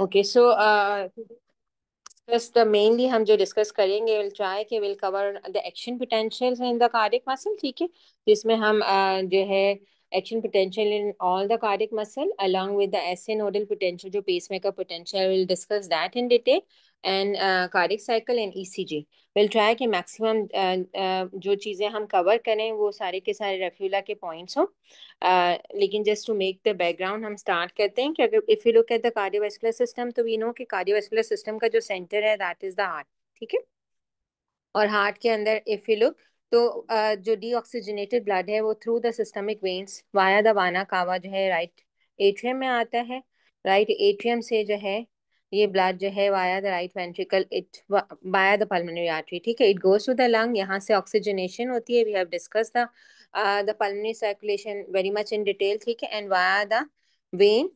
Okay so just the हम जो discuss करेंगे विल ट्राई के will cover the action potentials in the cardiac muscle ठीक है जिसमें हम uh, जो है action potential in all the cardiac muscle along with the nodal potential जो pacemaker potential will discuss that in detail and cardiac cycle and ECG will try कि maximum uh, uh, जो चीज़ें हम कवर करें वो सारे के सारे रेफ्यूला के पॉइंट्स हों uh, लेकिन just to make the background हम स्टार्ट करते हैं कि अगर if you look at the cardiovascular system तो वी नो कि कार्डियोवेस्कुलर सिस्टम का जो सेंटर है दैट इज़ द हार्ट ठीक है और हार्ट के अंदर इफ़ यू लुक तो uh, जो डीऑक्सीजनेटेड ब्लड है वो through the systemic veins via the vena cava जो है राइट right एट्रियम में आता है राइट right एट्रियम से जो है ये ब्लड जो है via the right ventricle it via the pulmonary artery ठीक है it goes to the lung यहाँ से ऑक्सीजनेशन होती है we have discuss the the pulmonary circulation very much in detail ठीक है and via the vein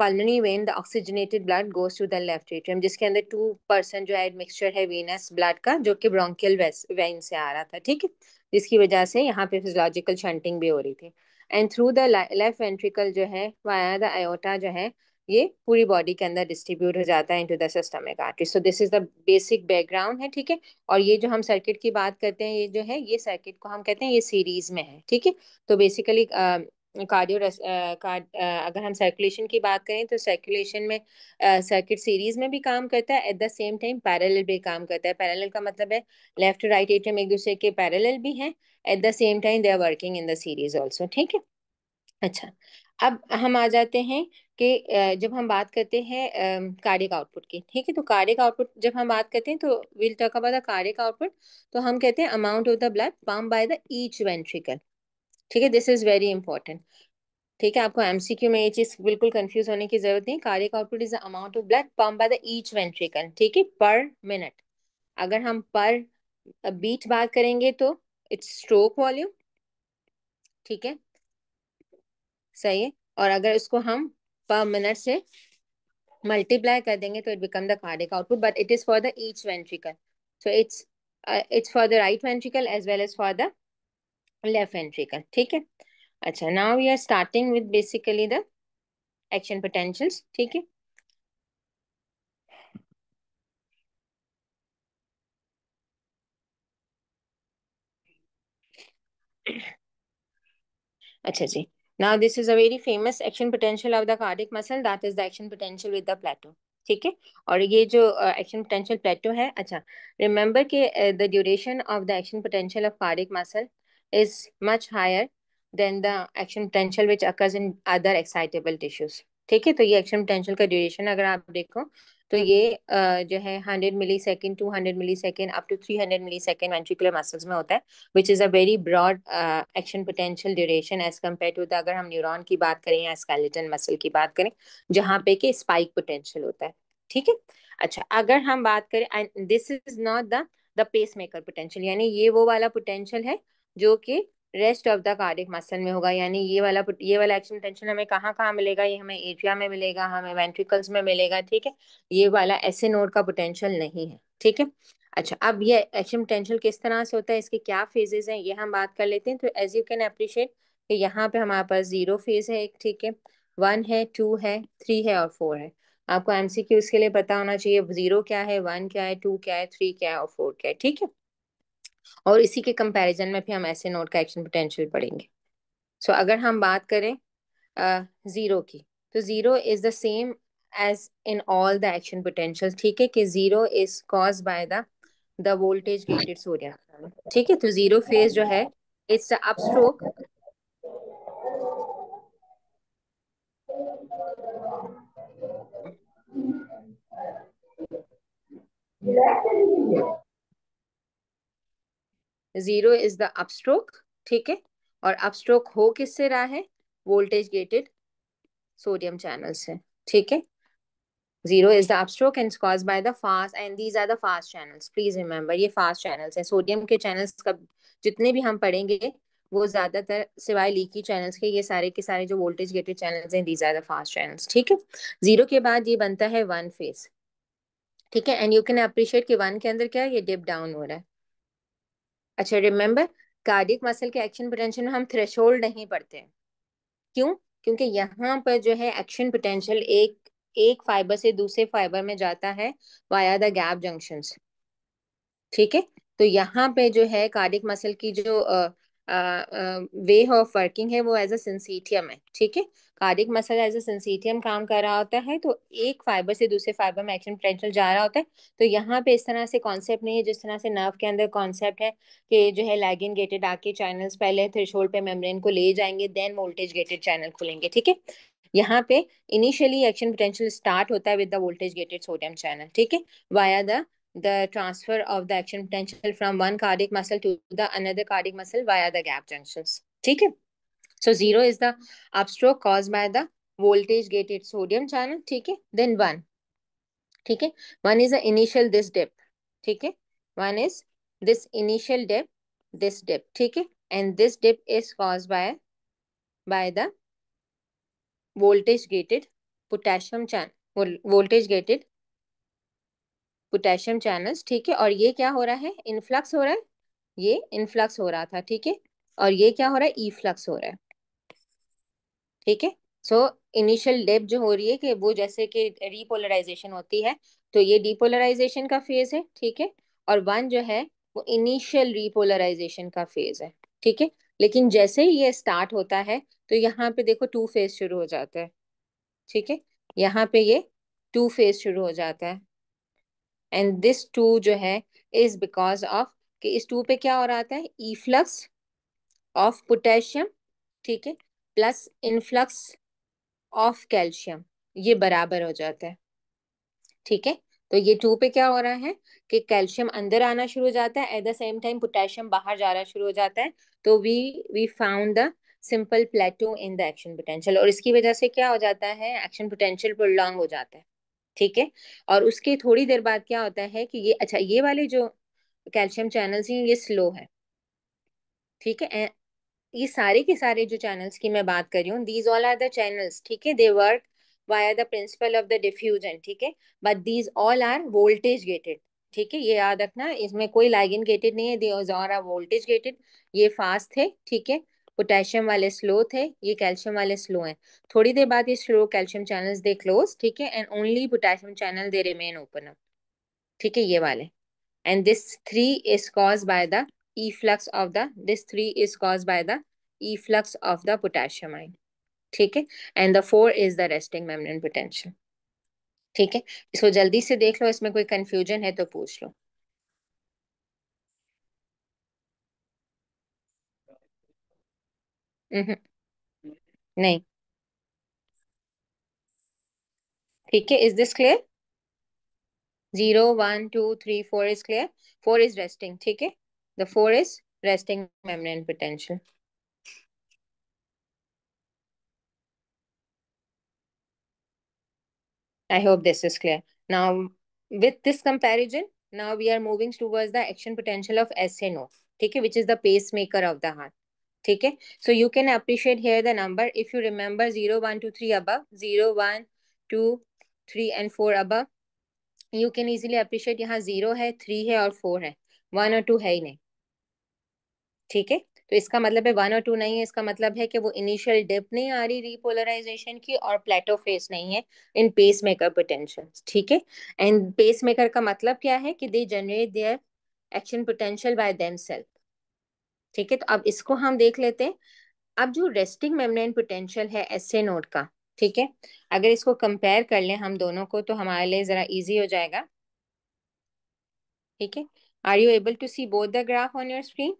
pulmonary vein the oxygenated blood goes to the left atrium जिसके अंदर two percent जो है मिक्सचर है वेनस ब्लड का जो कि ब्रोंकियल वेन से आ रहा था ठीक है जिसकी वजह से यहाँ पे फिजोलॉजिकल शंटिंग भी हो रही थी and through the left ventricle जो है वाया द आयोटा जो है ये पूरी बॉडी के अंदर डिस्ट्रीब्यूट हो जाता है into the systemic artery so this is the basic background है ठीक है और ये जो हम सर्किट की बात करते हैं ये जो है ये सर्किट को हम कहते हैं ये सीरीज में है ठीक है तो बेसिकली कार्डियो कार्ड अगर हम सर्कुलेशन की बात करें तो सर्कुलेशन में सर्किट uh, सीरीज में भी काम करता है at the same time parallel भी काम करता है पैरेलल का मतलब है लेफ्ट राइट एटम एक दूसरे के पैरेलल भी हैं at the same time they are working in the series also ठीक है अच्छा अब हम आ जाते हैं कि जब हम बात करते हैं कार्डिक आउटपुट की ठीक है तो कार्डिक आउटपुट जब हम बात करते हैं तो will talk about the cardiac output तो हम कहते हैं amount of the blood pump by the each ventricle ठीक है दिस इज वेरी इंपॉर्टेंट ठीक है आपको एमसीक्यू में ये चीज बिल्कुल कंफ्यूज होने की जरूरत नहीं cardiac output is the amount of blood pump by the each ventricle ठीक है पर मिनट अगर हम पर बीट बात करेंगे तो इट्स स्ट्रोक वॉल्यूम ठीक है सही है और अगर इसको हम पर मिनट से मल्टीप्लाई कर देंगे तो it become the cardiac output but it is for the each ventricle so it's it's for the right ventricle as well as for the left ventricle ठीक है अच्छा now we are starting with basically the action potentials ठीक है अच्छा जी Now this is a very famous action potential of the cardiac muscle that is the action potential with the plateau. ठीक है और ये जो एक्शन पोटेंशियल प्लेटो है अच्छा रिमेंबर के the duration of the action potential of cardiac muscle is much higher than the action potential which occurs in other excitable tissues ठीक है तो ये एक्शन पोटेंशियल का ड्यूरेशन अगर आप देखो तो ये जो है hundred millisecond two hundred millisecond up to three hundred millisecond ventricular muscles में होता है which is a very broad action potential duration as compare to the अगर हम न्यूरोन की बात करें या स्केलेटन मसल की बात करें जहाँ पे कि स्पाइक पोटेंशियल होता है ठीक है अच्छा अगर हम बात करें and this is not the the pacemaker potential यानी ये वो वाला पोटेंशियल है जो कि rest of the cardiac muscle में होगा यानी ये वाला ये वाला एक्शन टेंशन हमें कहाँ कहाँ मिलेगा ये हमें एट्रिया में मिलेगा हमें वेंट्रिकल्स में मिलेगा ठीक है ये वाला ऐसे नोड का पोटेंशियल नहीं है ठीक है अच्छा अब ये एक्शन पोटेंशियल किस तरह से होता है इसके क्या फेजेज हैं ये हम बात कर लेते हैं तो एज यू कैन अप्रिशिएट कि यहाँ पे हमारे पास जीरो फेज है एक ठीक है वन है टू है थ्री है और फोर है आपको एम सी के लिए पता होना चाहिए जीरो क्या है वन क्या है टू क्या है थ्री क्या है और फोर क्या है ठीक है और इसी के कंपैरिजन में भी हम ऐसे नोड का एक्शन पोटेंशियल पढ़ेंगे सो so, अगर हम बात करें ज़ीरो uh, की तो zero is the same as in all the action potential ठीक है कि zero is cause by the the voltage gated sodium ठीक है तो ज़ीरो फेज जो है it's the upstroke Yeah. Zero is the upstroke ठीक है और अपस्ट्रोक हो किससे रहा है वोल्टेज गेटेड सोडियम चैनल से ठीक है zero is the upstroke and cause by the fast and these are the fast channels please remember ये फास्ट चैनल्स हैं सोडियम के चैनल्स का जितने भी हम पढ़ेंगे वो ज्यादातर सिवाय लीकी चैनल्स के ये सारे के सारे जो वोल्टेज गेटेड चैनल्स हैं these are the fast channels ठीक है जीरो के बाद ये बनता है वन फेज ठीक है एंड यू कैन अप्रिशिएट कि वन के अंदर क्या है ये डिप डाउन हो रहा है अच्छा रिमेम्बर कार्डिक मसल के एक्शन पोटेंशियल में हम थ्रेश नहीं पढ़ते क्यों क्योंकि यहाँ पर जो है एक्शन पोटेंशियल एक एक फाइबर से दूसरे फाइबर में जाता है वाया द गैप जंक्शन ठीक है तो यहाँ पे जो है कार्डिक मसल की जो वे ऑफ वर्किंग है वो एज अ है ठीक है cardiac muscle as a syncytium काम कर रहा होता है तो एक फाइबर से दूसरे फाइबर में एक्शन पोटेंशियल जा रहा होता है तो यहाँ पे इस तरह से कॉन्सेप्ट नहीं है जिस तरह से नर्व के अंदर कॉन्सेप्ट है कि जो है लैगिन गेटेड आके चैनल्स पहले थ्रेशोल्ड पे मेम्ब्रेन को ले जाएंगे देन वोल्टेज गेटेड चैनल खुलेंगे ठीक है यहाँ पे इनिशियली एक्शन पोटेंशियल स्टार्ट होता है with the voltage gated sodium channel ठीक है via the the transfer of the action potential from one cardiac muscle to the another cardiac muscle via the gap junctions. Okay. So zero is the upstroke caused by the voltage gated sodium channel. Okay. Then one. Okay. One is the initial this dip. Okay. One is this initial dip, this dip. Okay. And this dip is caused by by the voltage gated potassium channel, voltage gated potassium channels ठीक है और ये क्या हो रहा है influx हो रहा है ये इनफ्लक्स हो रहा था ठीक है और ये क्या हो रहा है ईफ्लक्स हो रहा है ठीक है सो इनिशियल डेप जो हो रही है कि वो जैसे कि रिपोलराइजेशन होती है तो ये डिपोलराइजेशन का फेज है ठीक है और वन जो है वो इनिशियल रिपोलराइजेशन का फेज है ठीक है लेकिन जैसे ही ये स्टार्ट होता है तो यहाँ पे देखो टू फेज शुरू हो जाता है ठीक है यहाँ पे ये टू फेज शुरू हो जाता है एंड दिस टू जो है इज बिकॉज ऑफ कि इस टू पे क्या हो रहा था ई फ्लक्स ऑफ पोटेशियम ठीक है प्लस इनफ्लक्स ऑफ कैल्शियम ये बराबर हो जाता है ठीक है तो ये टू पे क्या हो रहा है कि कैल्शियम अंदर आना शुरू हो जाता है at the same time potassium बाहर जाना शुरू हो जाता है तो we we found the simple plateau in the action potential और इसकी वजह से क्या हो जाता है एक्शन पोटेंशियल प्रोलॉन्ग हो जाता है ठीक है और उसके थोड़ी देर बाद क्या होता है कि ये अच्छा ये वाले जो कैल्शियम चैनल्स हैं ये स्लो है ठीक है ये सारे के सारे जो चैनल्स की मैं बात कर रही हूँ these all are the channels ठीक है they work via the principle of the diffusion ठीक है but these all are voltage gated ठीक है ये याद रखना इसमें कोई लाइगिन गेटेड नहीं है these all are voltage gated ये फास्ट है ठीक है पोटेशियम वाले स्लो थे ये कैल्शियम वाले स्लो हैं थोड़ी देर बाद ये slow calcium channels they close ठीक है and only potassium channel they remain open up ठीक है ये वाले and this three is cause by the efflux of the this three is cause by the efflux of the potassium ion ठीक है and the four is the resting membrane potential ठीक है इसको जल्दी से देख लो इसमें कोई कंफ्यूजन है तो पूछ लो हम्म, नहीं ठीक है is this clear zero one two three four is clear four is resting ठीक है the four is resting memory and potential I hope this is clear now with this comparison now we are moving towards the action potential of S N O ठीक है which is the pacemaker of the heart ठीक है so you can appreciate here the number if you remember zero one two three अब zero one two three and four above you can easily appreciate यहाँ zero है three है और four है one और to है ही नहीं ठीक है तो इसका मतलब है वन और टू नहीं है इसका मतलब है कि वो इनिशियल डिप नहीं आ रही रीपोलराइजेशन की और प्लेटो फेस नहीं है इन पेस मेकर पोटेंशियल ठीक है एंड पेस मेकर का मतलब क्या है कि they generate their action potential by them self ठीक है तो अब इसको हम देख लेते हैं अब जो रेस्टिंग मेम्ब्रेन पोटेंशियल है एसए नोड का ठीक है अगर इसको कंपेयर कर लें हम दोनों को तो हमारे लिए ज़रा इजी हो जाएगा ठीक है are you able to see both the graph on your screen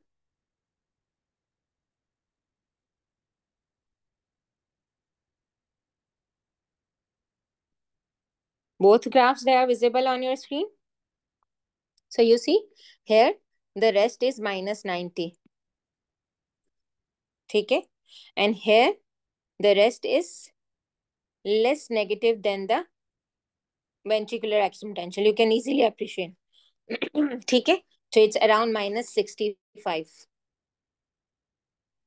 both graphs they are visible on your screen so you see here the rest is minus ठीक है and here the rest is less negative than the ventricular axial tension you can easily appreciate ठीक है it's around minus sixty five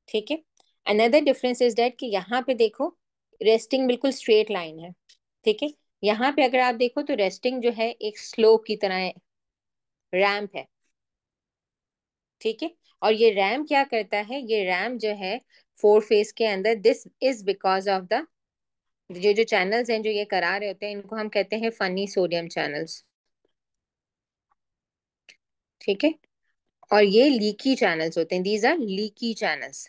ठीक है another difference is date कि यहाँ पे देखो रेस्टिंग बिल्कुल स्ट्रेट लाइन है ठीक है यहाँ पे अगर आप देखो तो रेस्टिंग जो है एक स्लोप की तरह रैम्प है ठीक है और ये रैम क्या करता है ये रैम जो है फोर फेस के अंदर this is because of the जो जो चैनल्स हैं जो ये करा रहे होते हैं इनको हम कहते हैं फनी सोडियम चैनल्स ठीक है और ये लीकी चैनल्स होते हैं these are leaky channels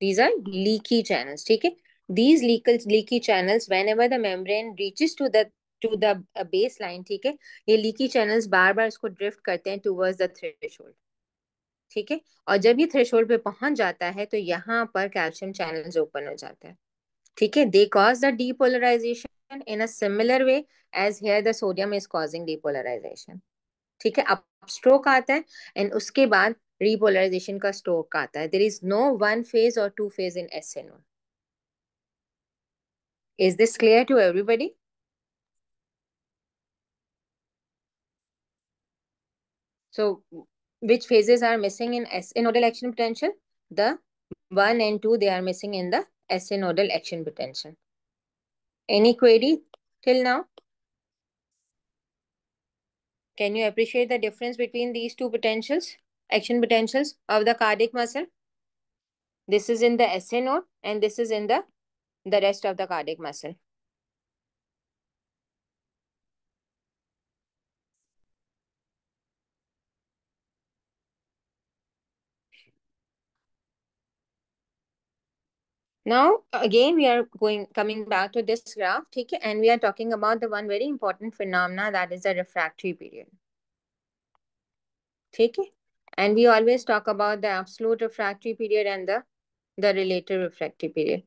these are leaky channels ठीक है channels whenever the the reaches to the to the baseline ठीक है ये लीकी चैनल्स बार बार इसको ड्रिफ्ट करते हैं towards the threshold ठीक है और जब ये थ्रेश पे पहुंच जाता है तो यहाँ पर कैल्शियम चैनल ओपन हो जाता है ठीक है they cause the depolarization in a similar way as here the sodium is causing depolarization ठीक है अब स्ट्रोक आता है एंड उसके बाद रिपोलराइजेशन का स्ट्रोक आता है there is no one phase और two phase in S N is this clear to everybody so which phases are missing in S nodal action potential? The 1 and 2, they are missing in the SA nodal action potential. Any query till now? Can you appreciate the difference between these two potentials, action potentials of the cardiac muscle? This is in the SA node and this is in the, the rest of the cardiac muscle. Now, again, we are going coming back to this graph, okay? and we are talking about the one very important phenomena that is the refractory period. Okay? And we always talk about the absolute refractory period and the, the relative refractory period.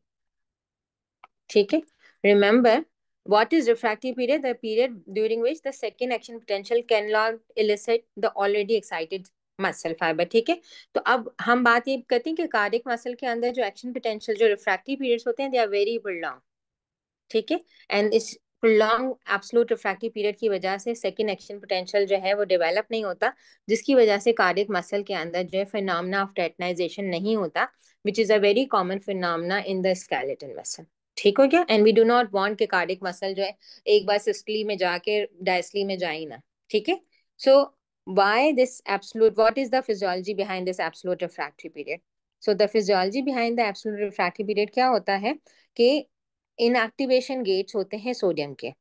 Okay? Remember, what is refractory period? The period during which the second action potential cannot elicit the already excited muscle fibre ठीक है तो अब हम बात ये करते हैं कि कार्डिक मसल के अंदर जो एक्शन पोटेंशियल जो रिफ्रैक्टिव पीरियड्स होते हैं दे आर वेरी प्रोलॉन्ग ठीक है एंड इस प्रोलॉन्ग एब्सोलूट रिफ्रैक्टिव पीरियड की वजह से सेकेंड एक्शन पोटेंशियल जो है वो डेवलप नहीं होता जिसकी वजह से कार्डिक मसल के अंदर जो है फिनमना ऑफ टेटनाइजेशन नहीं होता which is a very common phenomena in the skeleton muscle ठीक हो गया and we do not want के कार्डिक मसल जो है एक बार सिस्टली में जाके डायसली में जाए ना ठीक है सो why this absolute, what is the physiology behind this absolute refractory period? So the physiology behind the absolute refractory period kya hota hai ki inactivation gates hote hain sodium ke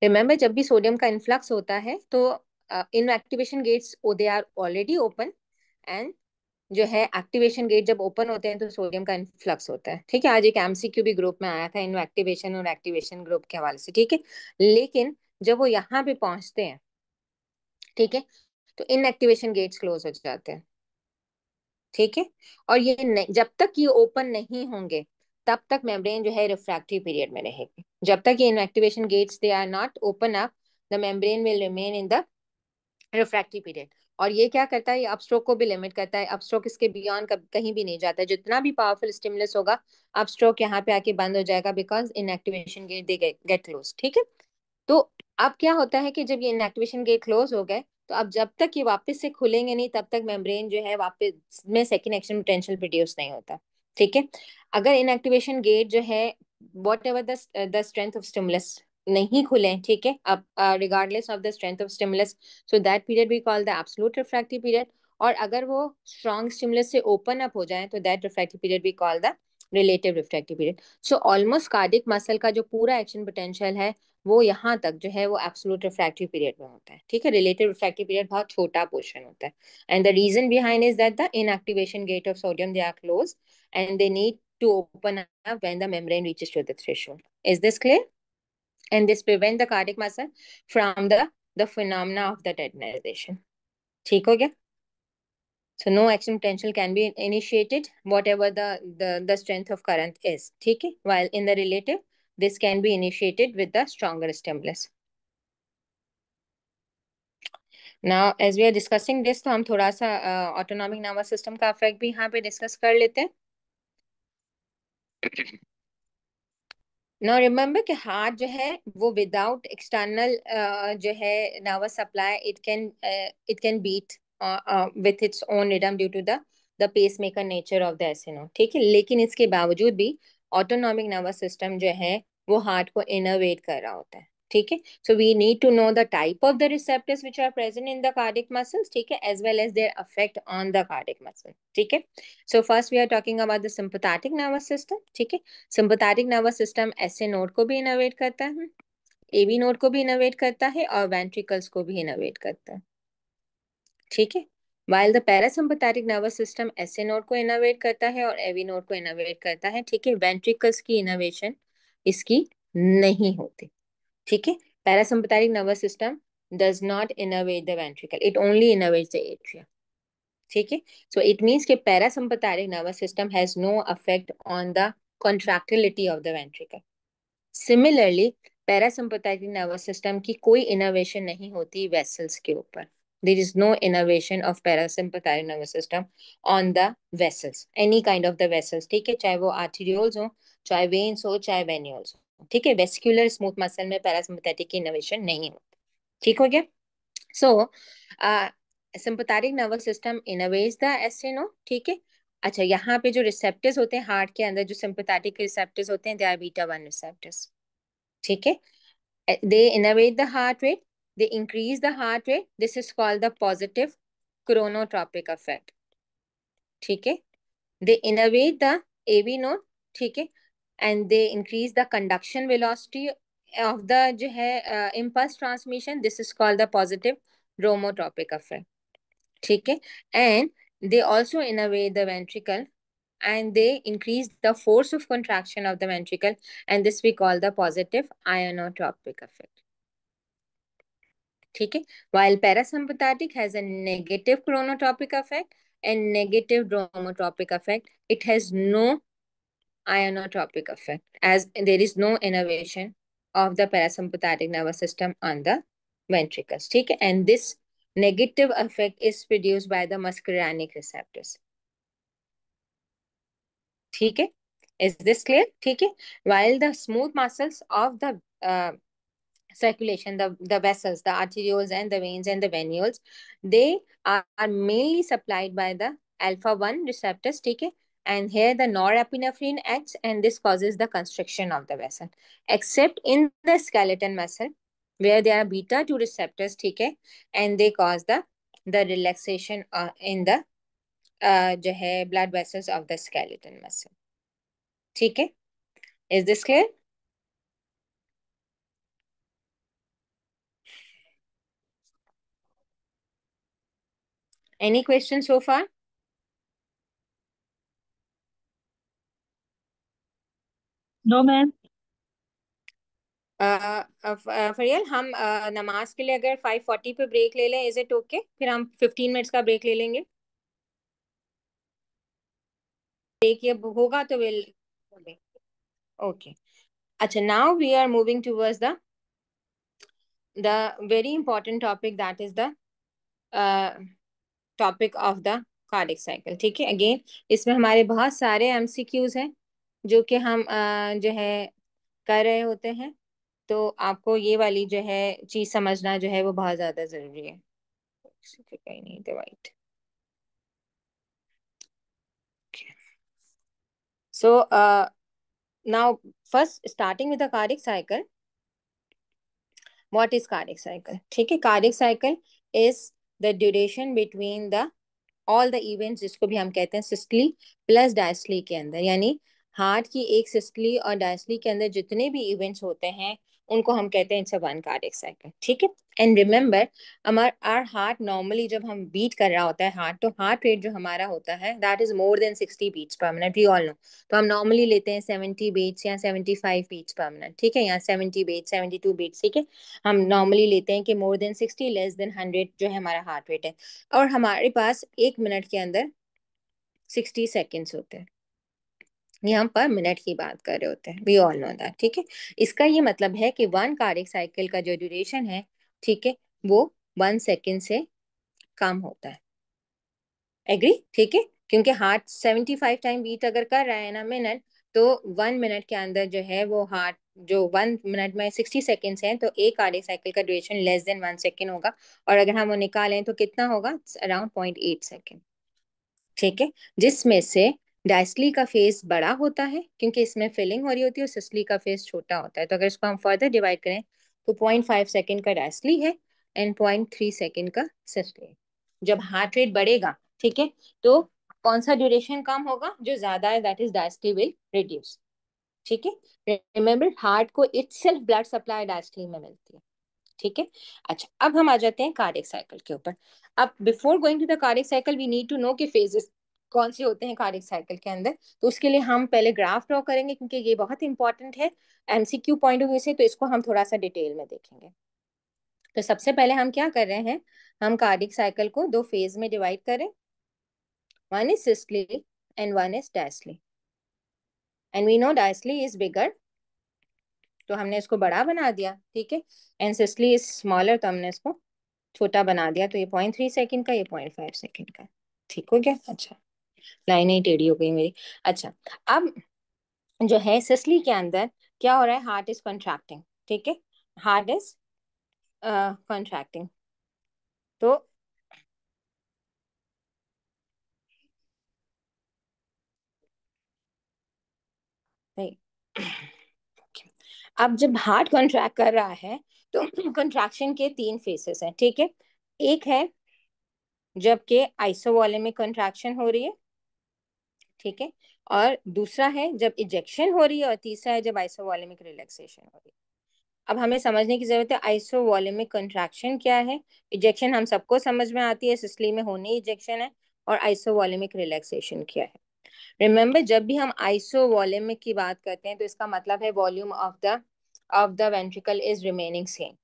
remember jab bhi sodium ka influx hota hai to uh, inactivation gates oh, they are already open and जो है activation gate जब open होते हैं तो sodium का influx होता है ठीक है आज एक एमसीक्यू भी ग्रुप में आया था इन एक्टिवेशन और एक्टिवेशन ग्रुप के हवाले से ठीक है लेकिन जब वो यहाँ पे पहुंचते हैं ठीक है तो इनएक्टिवेशन गेट्स क्लोज हो जाते हैं ठीक है और ये जब तक ये ओपन नहीं होंगे तब तक मेम्ब्रेन जो है रिफ्रैक्टिव पीरियड में रहेगी जब तक ये inactivation gates they are not open up the membrane will remain in the refractive period और ये क्या करता है ये अपस्ट्रोक को भी लिमिट करता है अपस्ट्रोक इसके बियॉन्ड कहीं भी नहीं जाता है जितना भी पावरफुल स्टिमुलस होगा अपस्ट्रोक यहाँ पे आके बंद हो जाएगा because inactivation gate they gate close ठीक है तो अब क्या होता है कि जब ये इनएक्टिवेशन गेट क्लोज हो गए तो अब जब तक ये वापस से खुलेंगे नहीं तब तक मेम्ब्रेन जो है वापस में सेकेंड एक्शन पोटेंशियल प्रोड्यूस नहीं होता ठीक है अगर इनएक्टिवेशन गेट जो है whatever the strength of stimulus नहीं खुले ठीक है अब regardless of the strength of stimulus so that period we call the absolute refractive period और अगर वो स्ट्रॉन्ग स्टिमुलस से ओपन अप हो जाए तो that refractive period we call the relative refractive period so almost cardiac muscle का जो पूरा एक्शन पोटेंशियल है वो यहाँ तक जो है वो एब्सोलूट रिफ्रैक्टिव पीरियड में होता है ठीक है रिलेटिव रिफ्रैक्टिव पीरियड बहुत छोटा पोर्शन होता है and the reason behind is that the inactivation gate of sodium they are close and they need to open up when the membrane reaches to the threshold is this clear and this prevent the cardiac muscle from the the phenomena of the tetanization ठीक हो गया so no extreme potential can be initiated whatever the the strength of current is ठीक है while in the relative This can be initiated with the stronger stimulus. Now as we are discussing this तो हम थोड़ा सा autonomic nervous system का affect भी यहाँ पे डिस्कस कर लेते हैं नाउ रिमेम्बर कि हार्ट जो है वो विदाउट एक्सटर्नल uh, जो है nervous supply it can it can beat with its own rhythm due to the the pacemaker nature of the SA node ठीक है लेकिन इसके बावजूद भी ऑटोनॉमिक नर्वस सिस्टम जो है वो हार्ट को इनोवेट कर रहा होता है ठीक है so we need to know the type of the receptors which are present in the cardiac muscles ठीक है as well as their effect on the cardiac muscle ठीक है so first we are talking about the sympathetic nervous system ठीक है sympathetic nervous system ऐसे node को भी innovate करता है ए बी नोड को भी इनोवेट करता है और वेंट्रिकल्स को भी इनोवेट करता है ठीक है while the parasympathetic nervous system S A node को इनोवेट करता है और एवी नोड को इनोवेट करता है ठीक है वेंट्रिकल्स की इनोवेशन इसकी नहीं होती ठीक है parasympathetic nervous system does not innovate the ventricle it only innovate the atria. ठीक है सो इट मीन्स के parasympathetic nervous system has no affect on the contractility of the ventricle similarly parasympathetic nervous system की कोई innovation नहीं होती vessels के ऊपर There is no innervation of parasympathetic nervous system on the vessels, any kind of the vessels. theek hai chahe wo arterioles ho chahe veins ho chahe venules हो. ठीक है vascular smooth muscle में parasympathetic की innovation नहीं होती ठीक हो गया so sympathetic nervous system innovates the SA node ठीक है अच्छा यहाँ पे जो रिसेप्टर्स होते हैं हार्ट के अंदर जो सिंपथेटिक रिसेप्टर्स होते हैं they are beta one receptors ठीक है they innovate the heart rate they increase the heart rate. This is called the positive chronotropic effect. Okay. They innervate the AV node. Okay. And they increase the conduction velocity of the uh, impulse transmission. This is called the positive dromotropic effect. Okay. And they also innervate the ventricle and they increase the force of contraction of the ventricle and this we call the positive ionotropic effect. ठीक है while parasympathetic has a negative chronotropic effect and negative dromotropic effect it has no ionotropic effect as there is no innovation of the parasympathetic nervous system on the ventricles ठीक है and this negative effect is produce by the muscarinic receptors ठीक है is this clear ठीक है while the smooth muscles of the circulation, the, the vessels, the arterioles and the veins and the venules, they are, are mainly supplied by the alpha-1 receptors, okay? And here the norepinephrine acts and this causes the constriction of the vessel. Except in the skeleton muscle, where there are beta-2 receptors, okay? And they cause the, the relaxation uh, in the uh, blood vessels of the skeleton muscle. Skeleton muscle this clear? Any questions so far? no ma'am फरियल uh, uh, uh, हम नमाज के लिए अगर five forty पे break ले लें is it okay फिर हम फिफ्टीन मिनट्स का ब्रेक ले लेंगे ब्रेक ये होगा तो विल ओके अच्छा now we are moving towards the the very important topic that is the topic of the cardiac cycle ठीक है अगेन इसमें हमारे बहुत सारे एम सी क्यूज हैं जो कि हम आ, जो है कर रहे होते हैं तो आपको ये वाली जो है चीज समझना जो है वो बहुत ज्यादा जरूरी है कहीं नहीं wait so now first starting with the cardiac cycle what is cardiac cycle ठीक है cardiac cycle is the duration between the all the events जिसको भी हम कहते हैं सिस्टली प्लस डायस्ली के अंदर यानी हार्ट की एक सिस्टली और डायस्ली के अंदर जितने भी इवेंट्स होते हैं उनको हम कहते हैं it's a one cardiac cycle ठीक है एंड रिमेंबर हमार आर हार्ट नॉर्मली जब हम बीट कर रहा होता है हार्ट तो हार्ट रेट जो हमारा होता है that is more than sixty beats per minute we all know तो हम नॉर्मली लेते हैं सेवेंटी बीट्स या seventy five beats per minute ठीक है या seventy beat seventy two beats ठीक है हम नॉर्मली लेते हैं कि more than sixty less than hundred जो है हमारा हार्ट रेट है और हमारे पास एक मिनट के अंदर सिक्सटी सेकेंड्स होते हैं यहाँ पर मिनट की बात कर रहे होते हैं वी ऑल नो दैट ठीक है इसका ये मतलब है कि वन कार्डिक साइकिल का जो ड्यूरेशन है ठीक है वो वन सेकेंड से कम होता है एग्री ठीक है क्योंकि heart seventy five time beat अगर कर रहा है ना मिनट तो वन मिनट के अंदर जो है वो हार्ट जो वन मिनट में सिक्सटी सेकेंड्स हैं तो एक कार्डिक साइकिल का duration less than one second होगा और अगर हम वो निकालें तो कितना होगा अराउंड पॉइंट एट सेकेंड ठीक है जिसमें से डायस्टली का फेस बड़ा होता है क्योंकि इसमें फिलिंग हो रही होती है और सिस्ली का फेस छोटा होता है तो अगर इसको हम फर्दर डिवाइड करें तो पॉइंट फाइव सेकेंड का डायस्टली है एंड पॉइंट थ्री सेकेंड का सिस्ली है जब हार्ट रेट बढ़ेगा ठीक है तो कौन सा ड्यूरेशन कम होगा जो ज्यादा है that is diastole will reduce ठीक है रिमेम्बर हार्ट को itself blood supply diastole में मिलती है ठीक है अच्छा अब हम आ जाते हैं कार्डिक साइकिल के ऊपर अब before going to the cardiac cycle we need to know के फेजेस कौन से होते हैं कार्डिक साइकिल के अंदर तो उसके लिए हम पहले ग्राफ ड्रॉ करेंगे क्योंकि ये बहुत इंपॉर्टेंट है एमसीक्यू पॉइंट ऑफ व्यू से तो इसको हम थोड़ा सा डिटेल में देखेंगे तो सबसे पहले हम क्या कर रहे हैं हम कार्डिक साइकिल को दो फेज में डिवाइड करें one is systole and one is diastole and we know diastole is bigger तो हमने इसको बड़ा बना दिया ठीक है एंड सिस्टली इज स्मॉलर तो हमने इसको छोटा बना दिया तो ये पॉइंट थ्री सेकेंड का ये पॉइंट फाइव सेकेंड का ठीक हो गया अच्छा लाइनें ही टेढ़ी हो गई मेरी अच्छा अब जो है सिसली के अंदर क्या हो रहा है हार्ट इज कॉन्ट्रैक्टिंग ठीक है हार्ट इज कॉन्ट्रैक्टिंग तो अब जब हार्ट कॉन्ट्रैक्ट कर रहा है तो कॉन्ट्रैक्शन के तीन फेसेस हैं ठीक है एक है जबकि आइसोवॉलेमिक कॉन्ट्रैक्शन हो रही है ठीक है और दूसरा है जब इजेक्शन हो रही है और तीसरा है जब आइसोवॉलेमिक रिलैक्सेशन हो रही है अब हमें समझने की जरूरत है आइसोवॉलेमिक कंट्रैक्शन क्या है इजेक्शन हम सबको समझ में आती है सिसली में होने इजेक्शन है और आइसोवॉलेमिक रिलैक्सेशन क्या है रिमेम्बर जब भी हम आइसोवॉलेमिक की बात करते हैं तो इसका मतलब है volume of the of the ventricle is remaining same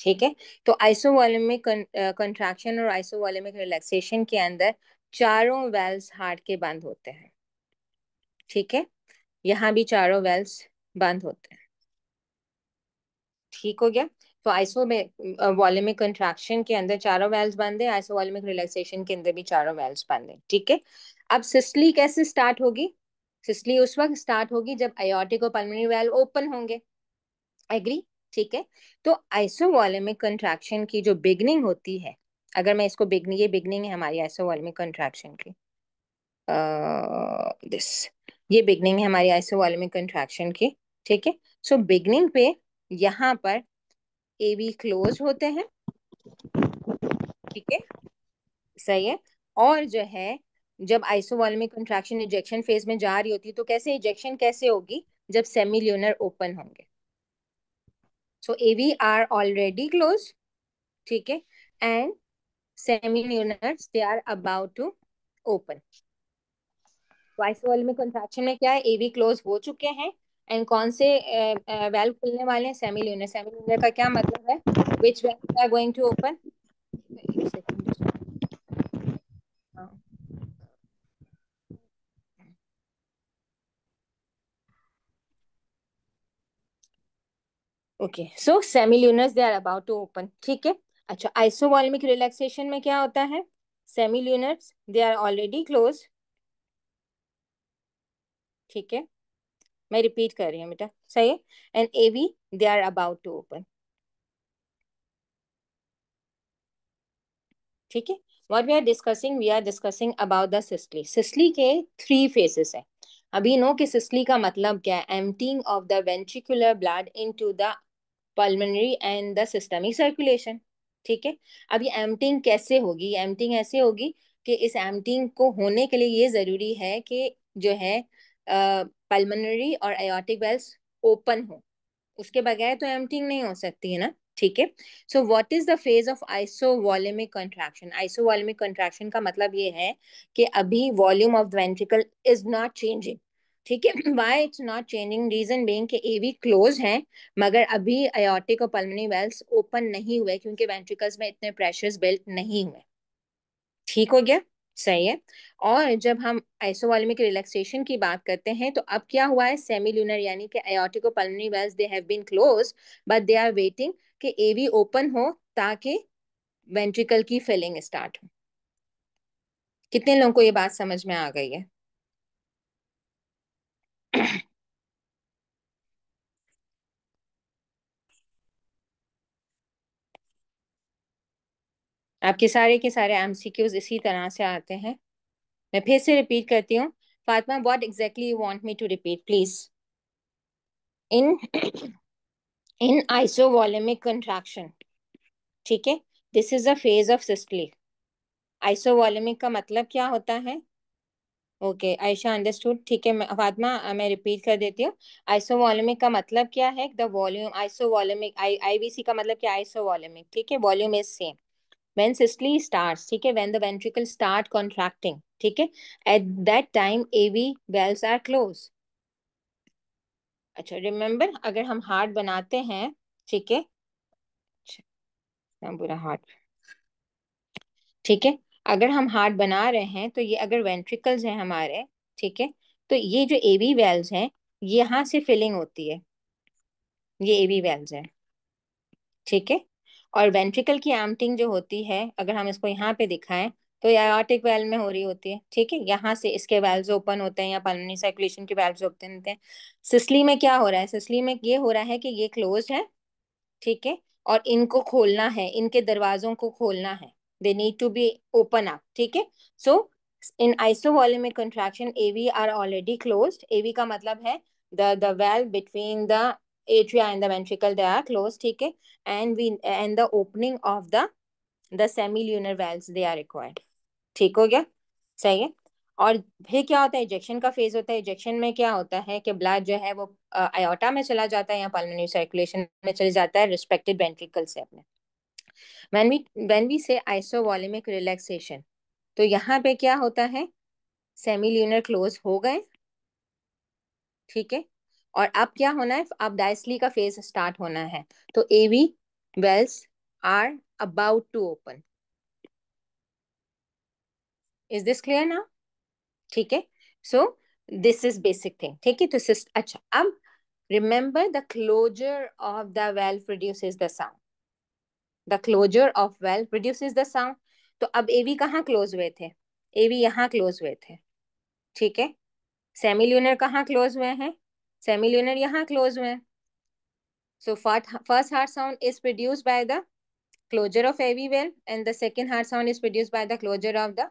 ठीक है तो आइसोवॉलेमिक कंट्रैक्शन uh, और आइसोवॉलेमिक रिलैक्सेशन के अंदर चारों वेल्स हार्ट के बंद होते हैं ठीक है यहाँ भी चारों वेल्स बंद होते हैं ठीक हो गया तो आइसो में वॉल्यूमिक कंट्रैक्शन के अंदर चारों वेल्स बंद है आइसो वॉल्यूमिक रिलैक्सेशन के अंदर भी चारों वेल्स बंद है ठीक है अब सिस्ली कैसे स्टार्ट होगी सिस्ली उस वक्त स्टार्ट होगी जब आयोटिक और पल्मोनरी वेल ओपन होंगे एग्री ठीक है तो आइसो वॉल्यूमिक कंट्रैक्शन की जो बिगनिंग होती है अगर मैं इसको बिगनिंग ये बिगनिंग है हमारी आइसो वॉल्यूमिक कंट्रैक्शन की दिस uh, ये बिगनिंग है हमारी आइसो वॉल्यूमिक कंट्रैक्शन की ठीक है सो बिगनिंग पे यहाँ पर ए वी क्लोज होते हैं ठीक है सही है और जो है जब isovolumic contraction ejection phase में जा रही होती है तो कैसे इजेक्शन कैसे होगी जब सेमी ल्यूनर ओपन होंगे so A V are already close ठीक है and semilunar they are about to open वाइस वॉल में कंट्रैक्शन में क्या है एवी क्लोज हो चुके हैं एंड कौन से वेल्व uh, खुलने वाले हैं सेमी लूनर सेमी लूनर का क्या मतलब है which valve are going to open okay so semilunars they are about to open ठीक है अच्छा आइसोवॉल्मिक रिलैक्सेशन में क्या होता है semilunars they are already closed ठीक है मैं रिपीट कर रही हूँ बेटा सही है and we they are about to open ठीक है what we are discussing we are discussing about the systole systole के थ्री फेसेस है अभी नो कि सिस्ली का मतलब क्या है emptying of the ventricular blood into the pulmonary and the systemic circulation ठीक है अब ये एम्प्टिंग कैसे होगी एमटिंग ऐसे होगी कि इस एमटिंग को होने के लिए ये ज़रूरी है कि जो है पल्मनरी और एयोटिक वेल्स ओपन हो उसके बगैर तो एमटिंग नहीं हो सकती है ना ठीक है so what is the phase of isovolumic contraction isovolumic contraction का मतलब ये है कि अभी volume of ventricle is not changing ठीक है why it's not changing reason being कि एवी क्लोज है मगर अभी अयोटिक और पलमनरी वेल्स ओपन नहीं हुए क्योंकि वेंट्रिकल्स में इतने प्रेशर्स बिल्ट नहीं हुए ठीक हो गया सही है और जब हम आइसोवॉलमिक रिलैक्सेशन की बात करते हैं तो अब क्या हुआ है सेमी ल्यूनर यानी कि aortico pulmonary valves they have been close but they are waiting कि एवी ओपन हो ताकि वेंट्रिकल की फिलिंग स्टार्ट हो कितने लोगों को ये बात समझ में आ गई है आपके सारे के सारे एम इसी तरह से आते हैं मैं फिर से रिपीट करती हूँ Fatima what exactly you want me to repeat please in in isovolumic contraction ठीक है this is a phase of systole isovolumic का मतलब क्या होता है ओके आयशा अंडरस्टूड ठीक है फातिमा मैं रिपीट कर देती हूँ आइसोवॉलेमिक का मतलब क्या है द वॉल्यूम आइसोवॉलेमिक आई सी का मतलब क्या आइसोवॉलेमिक ठीक है volume is same when systole starts ठीक है when the ventricle start contracting ठीक at that time AV valves are closed अच्छा रिमेम्बर अगर हम हार्ट बनाते हैं ठीक है अच्छा, बुरा हार्ट ठीक है अगर हम हार्ट बना रहे हैं तो ये अगर वेंट्रिकल्स हैं हमारे ठीक है तो ये जो एवी वेल्स हैं यहाँ से फिलिंग होती है ये एवी वेल्स है ठीक है और वेंट्रिकल की एम्पटिंग जो होती है अगर हम इसको यहाँ पे दिखाएं तो एयोटिक वेल में हो रही होती है ठीक है यहाँ से इसके वेल्व ओपन होते हैं या पलनी सर्कुलेशन के वेल्व ओपन होते हैं सिसली में क्या हो रहा है सिसली में ये हो रहा है कि ये क्लोज है ठीक है और इनको खोलना है इनके दरवाजों को खोलना है they need to be open up ठीक है so in isovolumic contraction AV are already close AV का मतलब है the the between the atria and the ventricle they are closed ठीक है and we and the opening of the the semilunar valves they are required ठीक हो गया सही है और फिर क्या होता है इजेक्शन का फेज होता है इजेक्शन में क्या होता है कि ब्लड जो है वो अयोटा में चला जाता है या पल्मोनरी सर्कुलेशन में चले जाता है रिस्पेक्टेड वेंट्रिकल से अपने व्हेन वी व्हेन वी से आइसोवॉलेमिक रिलैक्सेशन तो यहाँ पे क्या होता है सेमी ल्यूनर क्लोज हो गए ठीक है और अब क्या होना है अब डायसली का फेज स्टार्ट होना है तो A V valves are about to open is this clear ना ठीक है so this is basic thing ठीक है तो अच्छा अब remember the closure of the valve produce the sound the closure of valve produce the sound तो अब एवी कहाँ क्लोज हुए थे एवी यहाँ क्लोज हुए थे ठीक है सेमी ल्यूनर कहाँ क्लोज हुए हैं सेमी सेमिल्यूनर यहाँ क्लोज हुए में first heart sound is produce by the closure of AV valve and the second heart sound is produce by the closure of the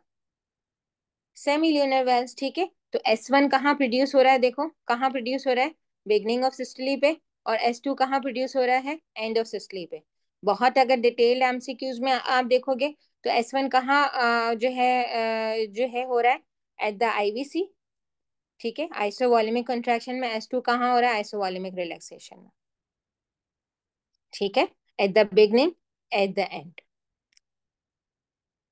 semi semilunar valves ठीक है तो S one कहाँ produce हो रहा है देखो कहाँ प्रोड्यूस हो रहा है बिगनिंग ऑफ सिस्टली पे और एस टू कहाँ प्रोड्यूस हो रहा है एंड ऑफ सिस्टली पे बहुत अगर डिटेल एम सी क्यूज में आप देखोगे तो एस वन कहाँ जो है जो है हो रहा है at the I V C ठीक है आइसोवॉलिमिक कंट्रैक्शन में एस टू कहाँ हो रहा है आइसोवॉलिमिक रिलैक्सेशन में ठीक है at the beginning at the end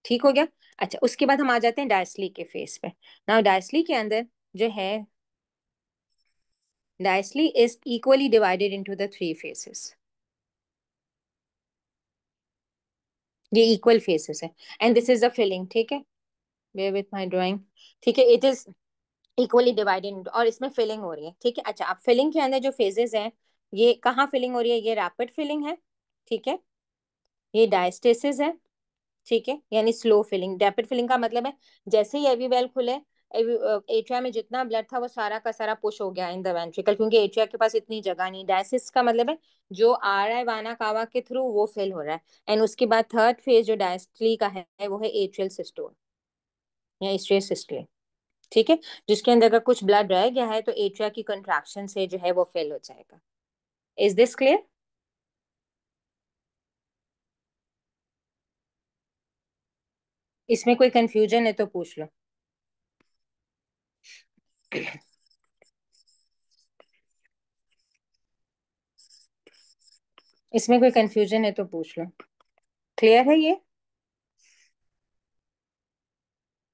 ठीक हो गया अच्छा उसके बाद हम आ जाते हैं डायसली के फेस पे नाउ डायसली के अंदर जो है diastole is equally divided into the three phases ये इक्वल फेसेस है and this is the filling ठीक है बेयर विथ माय ड्राइंग ठीक है इट इज इक्वली डिवाइडेड और इसमें फिलिंग हो रही है ठीक है अच्छा अब फिलिंग के अंदर जो फेजेस हैं ये कहाँ फिलिंग हो रही है ये रैपिड फिलिंग है ठीक है ये डायस्टेसिस है ठीक है यानी स्लो फिलिंग रैपिड फिलिंग का मतलब है जैसे ही वेल खुले एट्रिया में जितना ब्लड था वो सारा का सारा पुश हो गया इन द वेंट्रिकल क्योंकि एट्रिया के पास इतनी जगह नहीं डायसिस का मतलब है जो आ रहा है वाना कावा के थ्रू वो फिल हो रहा है एंड उसके बाद थर्ड फेज जो डायस्टली का है वो है एट्रियल सिस्टोल या एट्रियल सिस्टोल ठीक है जिसके अंदर अगर कुछ ब्लड रह गया है तो एट्रिया की कंट्रैक्शन से जो है वो फेल हो जाएगा इज दिस क्लियर इसमें कोई कंफ्यूजन है तो पूछ लो इसमें कोई कंफ्यूजन है तो पूछ लो क्लियर है ये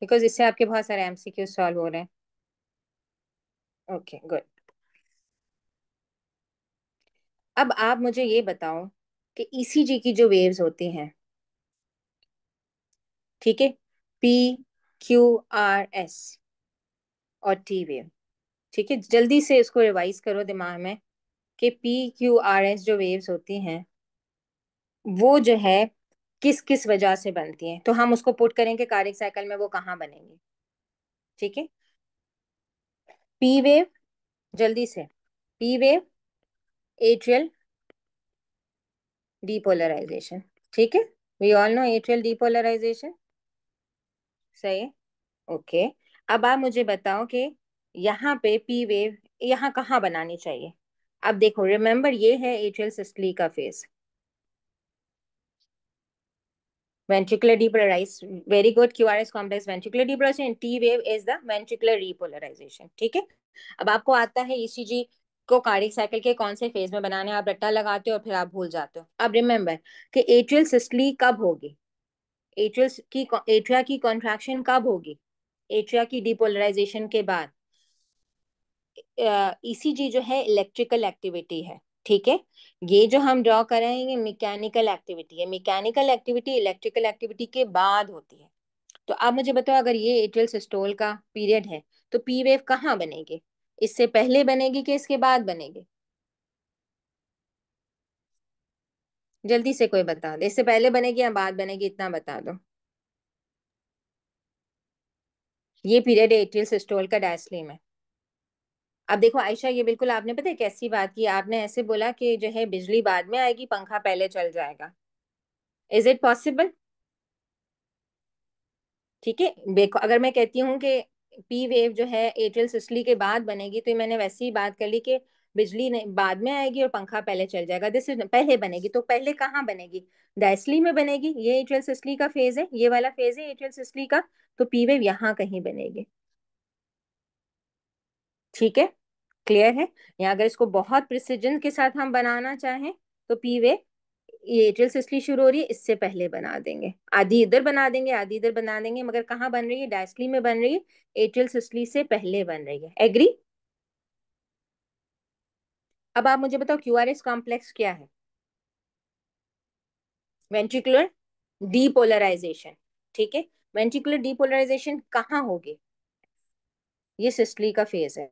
बिकॉज इससे आपके बहुत सारे एमसीक्यू सॉल्व हो रहे हैं ओके गुड अब आप मुझे ये बताओ कि ईसीजी e की जो वेव्स होती हैं ठीक है पी क्यू आर एस और टी वेव ठीक है जल्दी से इसको रिवाइज करो दिमाग में कि पी क्यू आर एस जो वेव्स होती हैं वो जो है किस किस वजह से बनती है तो हम उसको पुट करेंगे कारिक साइकिल में वो कहाँ बनेंगे ठीक है पी वेव जल्दी से पी वेव एट्रियल डीपोलराइजेशन ठीक है we all know atrial depolarization सही ओके अब आप मुझे बताओ कि यहाँ पे पी वेव यहाँ कहाँ बनानी चाहिए अब देखो रिमेम्बर ये है एट्रियल सिस्टली का phase ventricular depolarized very good qrs complex ventricular depolarization t wave is the ventricular repolarization ठीक है अब आपको आता है ecg को कार्डिक साइकिल के कौन से फेज में बनाने आप रट्टा लगाते हो और फिर आप भूल जाते हो अब रिमेम्बर कि एट्रियल सिस्टली कब होगी एट्रियल की एट्रिया की कॉन्ट्रैक्शन कब होगी एट्रिया की डिपोलराइजेशन के बाद ईसीजी uh, e जो है इलेक्ट्रिकल एक्टिविटी है ठीक है ये जो हम ड्रॉ कर रहे हैं ये मैकेनिकल एक्टिविटी है मैकेनिकल एक्टिविटी इलेक्ट्रिकल एक्टिविटी के बाद होती है तो आप मुझे बताओ अगर ये एट्रियल सिस्टोल का पीरियड है तो पी वेव कहाँ बनेंगे इससे पहले बनेगी कि इसके बाद बनेगी जल्दी से कोई बता दे इससे पहले बनेगी या बाद बनेगी इतना बता दो ये पीरियड एट्रियल सिस्टोल का डायस्लीम है अब देखो आयशा ये बिल्कुल आपने पता है कैसी बात की आपने ऐसे बोला कि जो है बिजली बाद में आएगी पंखा पहले चल जाएगा इज इट पॉसिबल ठीक है देखो अगर मैं कहती हूँ कि पी वेव जो है एयरटेल सिस्ली के बाद बनेगी तो मैंने वैसे ही बात कर ली कि बिजली बाद में आएगी और पंखा पहले चल जाएगा दिस इज पहले बनेगी तो पहले कहाँ बनेगी डायसली में बनेगी ये एयरटेल सिस्ली का फेज है ये वाला फेज है एयरटेल सिस्ली का तो पी वेव यहाँ कहीं बनेगी ठीक है क्लियर है या अगर इसको बहुत प्रिसीजन के साथ हम बनाना चाहें तो पी वे एट्रियल सिस्टली शुरू हो रही है इससे पहले बना देंगे आधी इधर बना देंगे आधी इधर बना देंगे मगर कहाँ बन रही है डायस्टली में बन रही है एट्रियल सिस्टली से पहले बन रही है एग्री अब आप मुझे बताओ क्यू आर एस कॉम्प्लेक्स क्या है वेंट्रिकुलर डीपोलराइजेशन ठीक है वेंट्रिकुलर डीपोलराइजेशन कहाँ होगी ये सिस्टली का फेज है